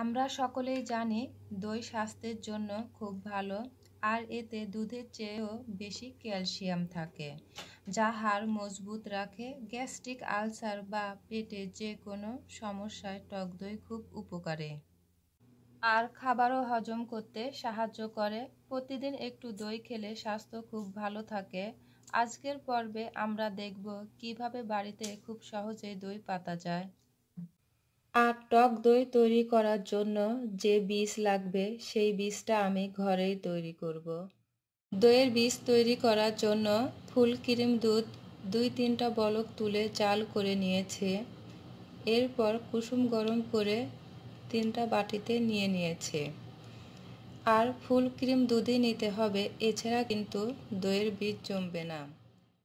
আমরা সকলেই জানি দই স্বাস্থ্যের জন্য খুব ভালো আর এতে দুধের চেয়েও বেশি ক্যালসিয়াম থাকে যা হাড় মজবুত রাখে গ্যাস্ট্রিক আলসার বা পেটে যে কোনো সমস্যায় টক দই খুব উপকারে আর খাবারও হজম করতে সাহায্য করে প্রতিদিন একটু দই খেলে স্বাস্থ্য খুব ভালো থাকে আজকের পর্বে আমরা দেখব কিভাবে বাড়িতে খুব সহজে দই পাতা যায় আর টক দই তৈরি করার জন্য যে বীজ লাগবে সেই বীজটা আমি ঘরেই তৈরি করব। দইয়ের বীজ তৈরি করার জন্য ফুল ক্রিম দুধ দুই তিনটা বলক তুলে চাল করে নিয়েছে এরপর কুসুম গরম করে তিনটা বাটিতে নিয়ে নিয়েছে আর ফুল ক্রিম দুধই নিতে হবে এছাড়া কিন্তু দইয়ের বীজ জমবে না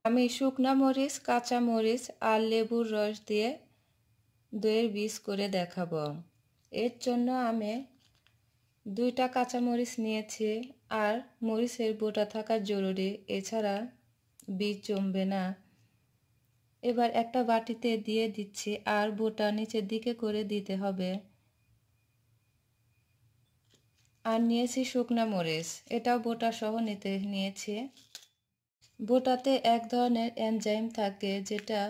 আমি শুকনা মরিচ কাঁচা মরিচ আর লেবুর রস দিয়ে দইয়ের বীজ করে দেখাবো এর জন্য আমি দুইটা কাঁচামরিচ নিয়েছি আর মরিচের বোটা থাকা জরুরি এছাড়া বীজ জমবে না এবার একটা বাটিতে দিয়ে দিচ্ছি আর বোটা নিচের দিকে করে দিতে হবে আর নিয়েছি শুকনা মরিচ এটাও বোটা সহ নিতে নিয়েছি বোটাতে এক ধরনের এনজাইম থাকে যেটা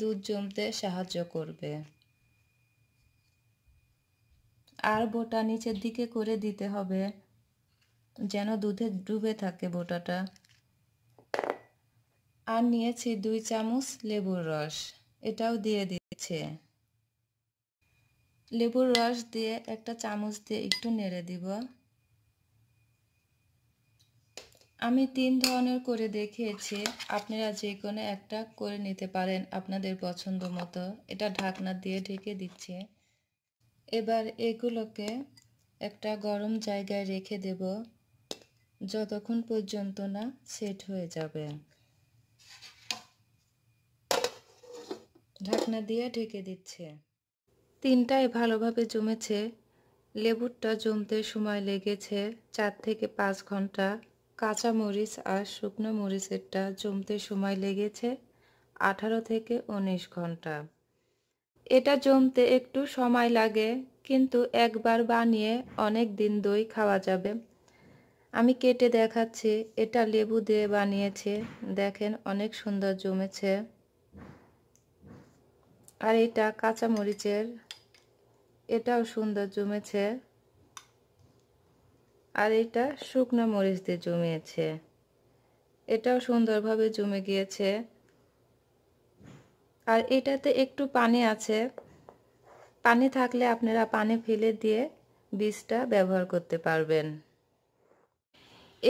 দুধ জমতে সাহায্য করবে আর বোটা নিচের দিকে করে দিতে হবে যেন দুধে ডুবে থাকে বোটাটা আর নিয়েছি দুই চামচ লেবুর রস এটাও দিয়ে দিচ্ছে লেবুর রস দিয়ে একটা চামচ দিয়ে একটু নেড়ে দিব আমি তিন ধরনের করে দেখিয়েছি আপনারা যে কোনো একটা করে নিতে পারেন আপনাদের পছন্দ মতো এটা ঢাকনা দিয়ে ঢেকে দিচ্ছে এবার এগুলোকে একটা গরম জায়গায় রেখে দেব যতক্ষণ পর্যন্ত না সেট হয়ে যাবে ঢাকনা দিয়ে ঢেকে দিচ্ছে তিনটায় ভালোভাবে জমেছে লেবুরটা জমতে সময় লেগেছে চার থেকে পাঁচ ঘন্টা কাঁচা মরিচ আর শুকনো মরিচেরটা জমতে সময় লেগেছে আঠারো থেকে উনিশ ঘন্টা এটা জমতে একটু সময় লাগে কিন্তু একবার বানিয়ে অনেক দিন দই খাওয়া যাবে আমি কেটে দেখাচ্ছি এটা লেবু দিয়ে বানিয়েছে দেখেন অনেক সুন্দর জমেছে আর এটা কাঁচা মরিচের এটাও সুন্দর জমেছে আর এটা শুকনো মরিচ দিয়ে জমিয়েছে এটাও সুন্দরভাবে জমে গিয়েছে আর এটাতে একটু পানি আছে পানি থাকলে আপনারা পানি ফেলে দিয়ে বীজটা ব্যবহার করতে পারবেন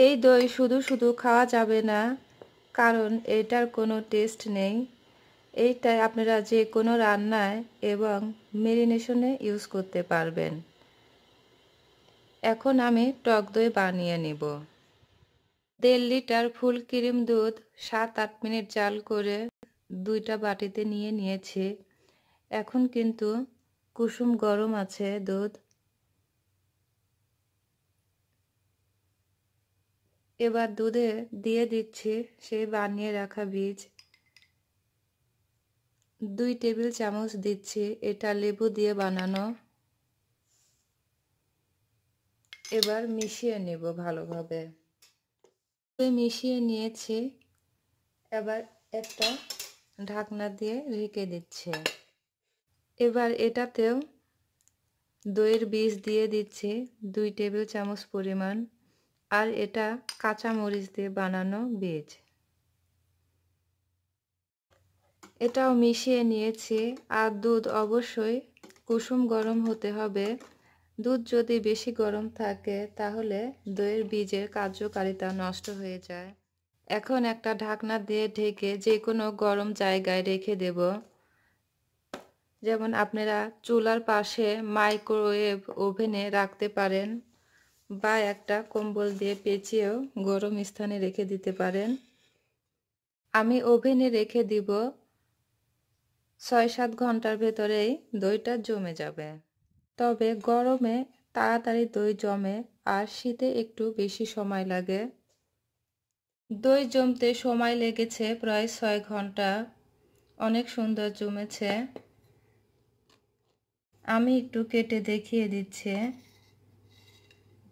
এই দই শুধু শুধু খাওয়া যাবে না কারণ এটার কোনো টেস্ট নেই এইটা আপনারা যে কোনো রান্নায় এবং মেরিনেশনে ইউজ করতে পারবেন এখন আমি টক দই বানিয়ে নেব দেড় লিটার ফুল ক্রিম দুধ সাত আট মিনিট জাল করে দুইটা বাটিতে নিয়ে নিয়েছি এখন কিন্তু কুসুম গরম আছে দুধ এবার দুধে দিয়ে দিচ্ছি সেই বানিয়ে রাখা বীজ দুই টেবিল চামচ দিচ্ছি এটা লেবু দিয়ে বানানো এবার মিশিয়ে নেব ভালোভাবে মিশিয়ে নিয়েছি এবার একটা ঢাকনা দিয়ে ঢেকে দিচ্ছে এবার এটাতেও দইয়ের বীজ দিয়ে দিচ্ছে দুই টেবিল চামচ পরিমাণ আর এটা কাঁচা মরিচ দিয়ে বানানো বীজ এটাও মিশিয়ে নিয়েছি আর দুধ অবশ্যই কুসুম গরম হতে হবে দুধ যদি বেশি গরম থাকে তাহলে দইয়ের বীজের কার্যকারিতা নষ্ট হয়ে যায় এখন একটা ঢাকনা দিয়ে ঢেকে যে কোনো গরম জায়গায় রেখে দেব যেমন আপনারা চুলার পাশে মাইক্রোওয়েভ ওভেনে রাখতে পারেন বা একটা কম্বল দিয়ে পেঁচিয়েও গরম স্থানে রেখে দিতে পারেন আমি ওভেনে রেখে দিব ছয় সাত ঘন্টার ভেতরেই দইটা জমে যাবে তবে গরমে তাড়াতাড়ি দই জমে আর শীতে একটু বেশি সময় লাগে দই জমতে সময় লেগেছে প্রায় ছয় ঘন্টা অনেক সুন্দর জমেছে আমি একটু কেটে দেখিয়ে দিচ্ছে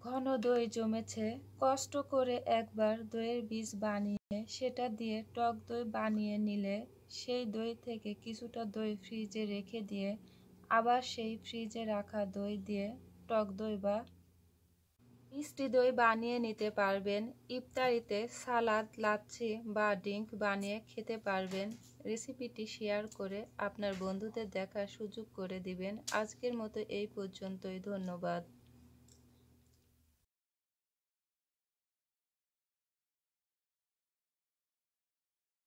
ঘন দই জমেছে কষ্ট করে একবার দইয়ের বীজ বানিয়ে সেটা দিয়ে টক দই বানিয়ে নিলে সেই দই থেকে কিছুটা দই ফ্রিজে রেখে দিয়ে আবার সেই ফ্রিজে রাখা দই দিয়ে টক দই বা মিষ্টি দই বানিয়ে নিতে পারবেন ইফতারিতে সালাদ লাচ্ছি বা ডিঙ্ক বানিয়ে খেতে পারবেন রেসিপিটি শেয়ার করে আপনার বন্ধুদের দেখার সুযোগ করে দিবেন আজকের মতো এই পর্যন্তই ধন্যবাদ